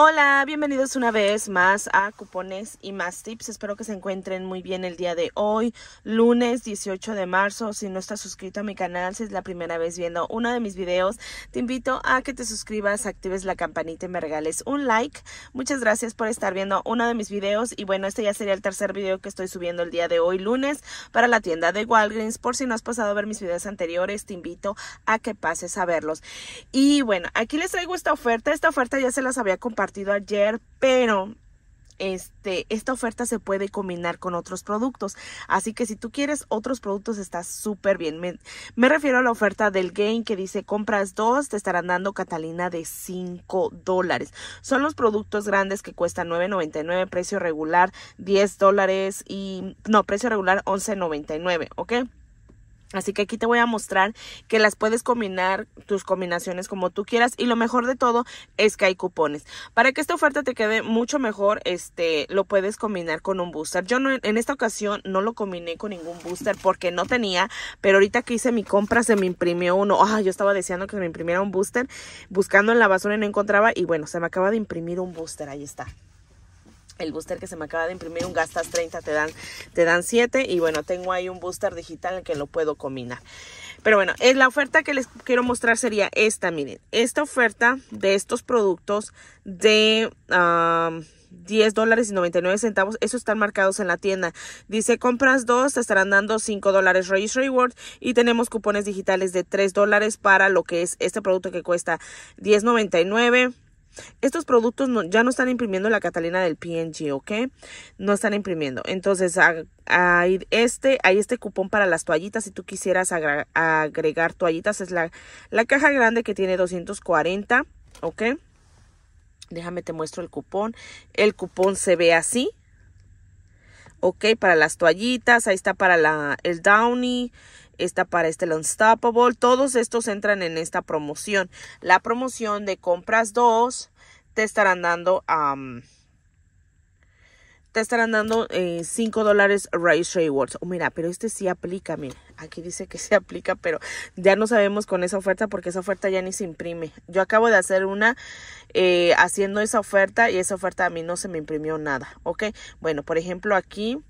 Hola, bienvenidos una vez más a Cupones y más Tips. Espero que se encuentren muy bien el día de hoy, lunes 18 de marzo. Si no estás suscrito a mi canal, si es la primera vez viendo uno de mis videos, te invito a que te suscribas, actives la campanita y me regales un like. Muchas gracias por estar viendo uno de mis videos. Y bueno, este ya sería el tercer video que estoy subiendo el día de hoy, lunes, para la tienda de Walgreens. Por si no has pasado a ver mis videos anteriores, te invito a que pases a verlos. Y bueno, aquí les traigo esta oferta. Esta oferta ya se las había compartido ayer, pero este, esta oferta se puede combinar con otros productos. Así que si tú quieres otros productos, está súper bien. Me, refiero a la oferta del Game que dice compras dos, te estarán dando Catalina de 5 dólares. Son los productos grandes que cuestan 9.99, precio regular 10 dólares y no, precio regular 11.99, ¿ok? Así que aquí te voy a mostrar que las puedes combinar tus combinaciones como tú quieras y lo mejor de todo es que hay cupones. Para que esta oferta te quede mucho mejor, este lo puedes combinar con un booster. Yo no, en esta ocasión no lo combiné con ningún booster porque no tenía, pero ahorita que hice mi compra se me imprimió uno. Ah, yo estaba deseando que se me imprimiera un booster, buscando en la basura y no encontraba y bueno, se me acaba de imprimir un booster, ahí está el booster que se me acaba de imprimir, un gastas 30, te dan, te dan 7 y bueno, tengo ahí un booster digital en el que lo puedo combinar. Pero bueno, es la oferta que les quiero mostrar sería esta, miren, esta oferta de estos productos de... 10 dólares y 99 centavos. Eso están marcados en la tienda. Dice compras dos, te estarán dando 5 dólares Reward. Y tenemos cupones digitales de 3 dólares para lo que es este producto que cuesta 10.99. Estos productos ya no están imprimiendo la Catalina del PNG, ¿ok? No están imprimiendo. Entonces, a, este, hay este cupón para las toallitas. Si tú quisieras agregar toallitas, es la, la caja grande que tiene 240, ¿ok? Déjame te muestro el cupón. El cupón se ve así. Ok, para las toallitas, ahí está para la, el Downy, esta para este Unstoppable. Todos estos entran en esta promoción. La promoción de compras 2 te estarán dando... te estarán dando eh, cinco 5 dólares Rice Rewards. Oh, mira, pero este sí aplica, mira. Aquí dice que se aplica, pero ya no sabemos con esa oferta porque esa oferta ya ni se imprime. Yo acabo de hacer una eh, haciendo esa oferta y esa oferta a mí no se me imprimió nada, ¿ok? Bueno, por ejemplo, aquí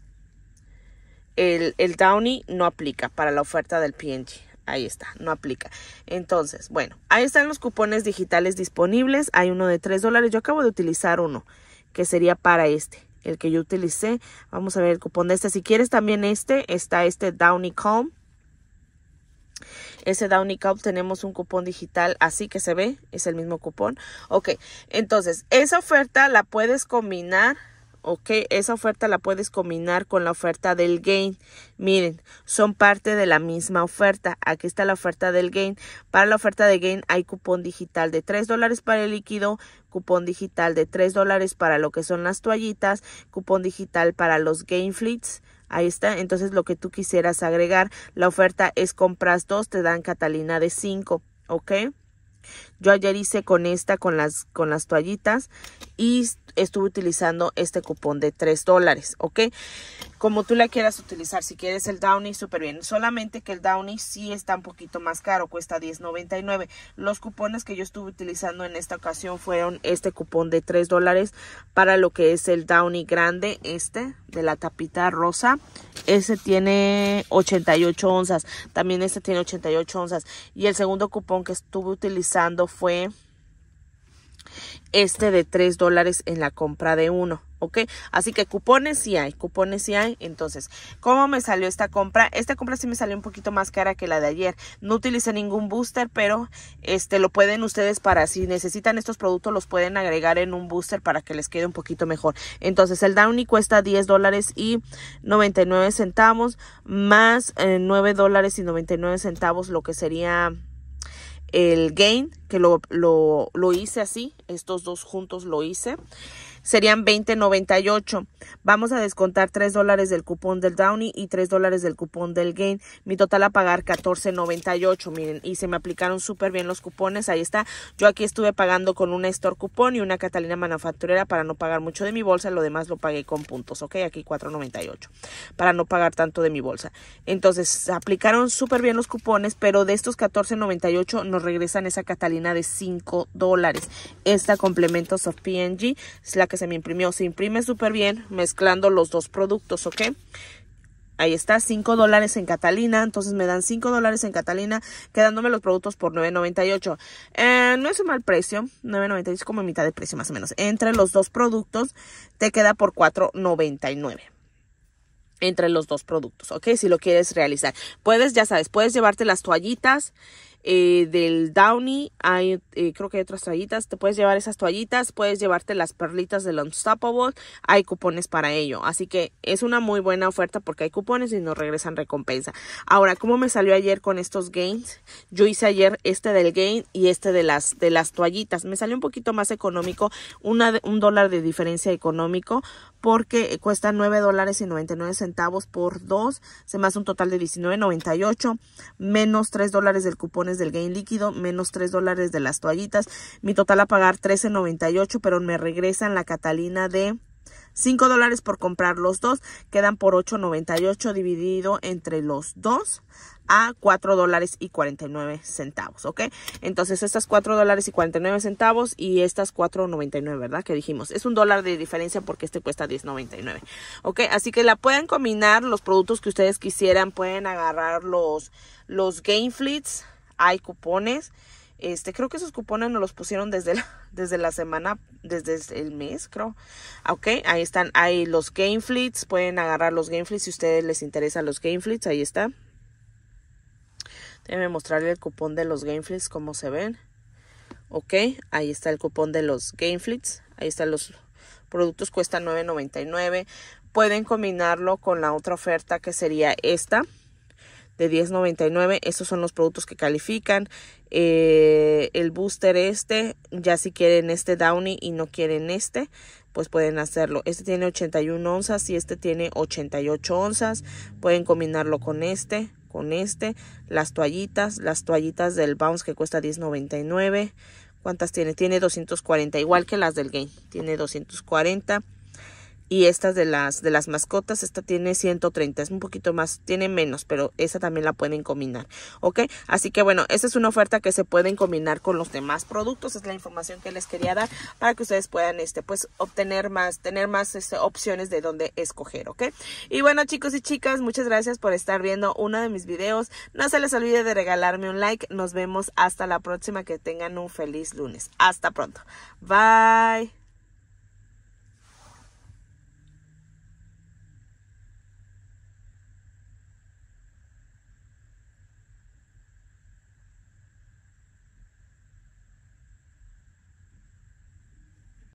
el, el Downy no aplica para la oferta del PNG. Ahí está, no aplica. Entonces, bueno, ahí están los cupones digitales disponibles. Hay uno de 3 dólares. Yo acabo de utilizar uno, que sería para este, el que yo utilicé. Vamos a ver el cupón de este. Si quieres también este, está este Downy Calm. Ese Downy Calm tenemos un cupón digital así que se ve, es el mismo cupón. Ok, entonces esa oferta la puedes combinar ¿ok? Esa oferta la puedes combinar con la oferta del gain. Miren, son parte de la misma oferta. Aquí está la oferta del gain. Para la oferta de gain hay cupón digital de 3 dólares para el líquido, cupón digital de 3 dólares para lo que son las toallitas, cupón digital para los gain fleets. Ahí está. Entonces lo que tú quisieras agregar, la oferta es compras 2, te dan Catalina de 5, ¿ok? Yo ayer hice con esta, con las, con las toallitas y estuve utilizando este cupón de 3 dólares, ¿ok? Como tú la quieras utilizar, si quieres el Downy, súper bien. Solamente que el Downy sí está un poquito más caro, cuesta $10.99. Los cupones que yo estuve utilizando en esta ocasión fueron este cupón de 3 dólares para lo que es el Downy grande, este de la tapita rosa. Ese tiene 88 onzas, también este tiene 88 onzas. Y el segundo cupón que estuve utilizando fue este de 3 dólares en la compra de uno. ¿Ok? Así que cupones si hay, cupones si hay. Entonces, ¿cómo me salió esta compra? Esta compra sí me salió un poquito más cara que la de ayer. No utilicé ningún booster, pero este lo pueden ustedes para si necesitan estos productos, los pueden agregar en un booster para que les quede un poquito mejor. Entonces, el Downy cuesta 10 dólares y 99 centavos, más 9 eh, dólares y 99 centavos, lo que sería el gain, que lo, lo, lo hice así, estos dos juntos lo hice serían 20.98. Vamos a descontar 3 dólares del cupón del Downy y 3 dólares del cupón del Gain. Mi total a pagar 14.98. Miren, y se me aplicaron súper bien los cupones. Ahí está. Yo aquí estuve pagando con una Store Cupón y una Catalina Manufacturera para no pagar mucho de mi bolsa. Lo demás lo pagué con puntos, ¿ok? Aquí 4.98 para no pagar tanto de mi bolsa. Entonces, aplicaron súper bien los cupones, pero de estos 14.98 nos regresan esa Catalina de 5 dólares. Esta complementos of PNG es la que se me imprimió. Se imprime súper bien mezclando los dos productos, ¿ok? Ahí está, 5 dólares en Catalina. Entonces me dan 5 dólares en Catalina, quedándome los productos por 9.98. Eh, no es un mal precio, 9.98 es como mitad de precio más o menos. Entre los dos productos te queda por 4.99 entre los dos productos, ¿ok? Si lo quieres realizar. Puedes, ya sabes, puedes llevarte las toallitas eh, del Downy, hay, eh, creo que hay otras toallitas, te puedes llevar esas toallitas, puedes llevarte las perlitas del Unstoppable, hay cupones para ello, así que es una muy buena oferta porque hay cupones y nos regresan recompensa. Ahora, ¿cómo me salió ayer con estos gains? Yo hice ayer este del gain y este de las, de las toallitas, me salió un poquito más económico, una, un dólar de diferencia económico porque cuesta 9 dólares y 99 centavos por 2 se me hace un total de 19.98 menos 3 dólares del cupón del gain líquido, menos 3 dólares de las toallitas. Mi total a pagar 13.98, pero me regresan la Catalina de 5 dólares por comprar los dos. Quedan por 8.98 dividido entre los dos a 4 dólares y 49 centavos, ¿ok? Entonces estas 4 dólares y 49 centavos y estas 4.99, ¿verdad? Que dijimos, es un dólar de diferencia porque este cuesta 10.99, ¿ok? Así que la pueden combinar los productos que ustedes quisieran, pueden agarrar los, los Game Fleets, hay cupones. Este, creo que esos cupones nos los pusieron desde la, desde la semana, desde el mes, creo. Ah, ok, ahí están, hay los Game pueden agarrar los Game si ustedes les interesan los Game ahí está. Déjenme mostrarle el cupón de los Game como cómo se ven. Ok, ahí está el cupón de los Game ahí están los productos, cuesta $9.99. Pueden combinarlo con la otra oferta que sería esta de 10.99. Estos son los productos que califican. Eh, el booster este, ya si quieren este Downy y no quieren este, pues pueden hacerlo. Este tiene 81 onzas y este tiene 88 onzas. Pueden combinarlo con este, con este. Las toallitas, las toallitas del Bounce que cuesta 10.99. ¿Cuántas tiene? Tiene 240, igual que las del Game. Tiene 240 y estas de las de las mascotas esta tiene 130 es un poquito más tiene menos pero esa también la pueden combinar ok así que bueno esta es una oferta que se pueden combinar con los demás productos es la información que les quería dar para que ustedes puedan este pues obtener más tener más este, opciones de dónde escoger ok y bueno chicos y chicas muchas gracias por estar viendo uno de mis videos no se les olvide de regalarme un like nos vemos hasta la próxima que tengan un feliz lunes hasta pronto bye